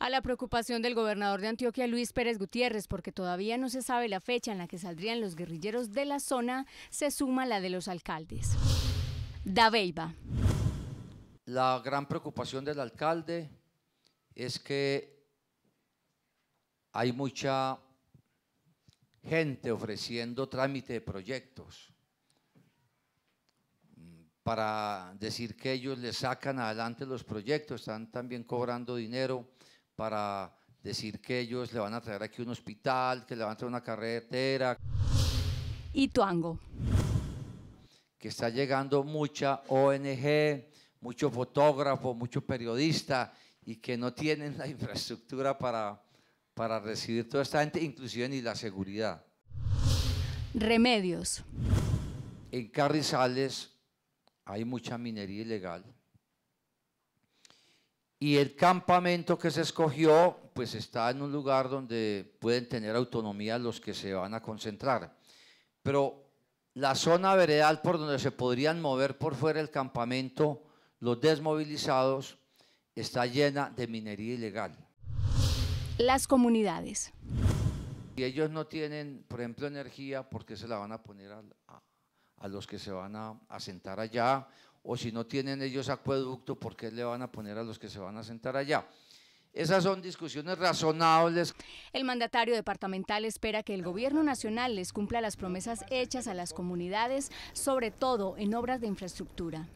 a la preocupación del gobernador de Antioquia, Luis Pérez Gutiérrez, porque todavía no se sabe la fecha en la que saldrían los guerrilleros de la zona, se suma la de los alcaldes. Dabeiba. La gran preocupación del alcalde es que hay mucha gente ofreciendo trámite de proyectos para decir que ellos le sacan adelante los proyectos, están también cobrando dinero para decir que ellos le van a traer aquí un hospital, que le van a traer una carretera. Y Tuango. Que está llegando mucha ONG, mucho fotógrafo, mucho periodista y que no tienen la infraestructura para, para recibir toda esta gente, inclusive ni la seguridad. Remedios. En Carrizales hay mucha minería ilegal y el campamento que se escogió, pues está en un lugar donde pueden tener autonomía los que se van a concentrar. Pero la zona veredal por donde se podrían mover por fuera el campamento, los desmovilizados, está llena de minería ilegal. Las comunidades. Y ellos no tienen, por ejemplo, energía porque se la van a poner a, los que se van a asentar allá o si no tienen ellos acueducto, ¿por qué le van a poner a los que se van a sentar allá? Esas son discusiones razonables. El mandatario departamental espera que el gobierno nacional les cumpla las promesas hechas a las comunidades, sobre todo en obras de infraestructura.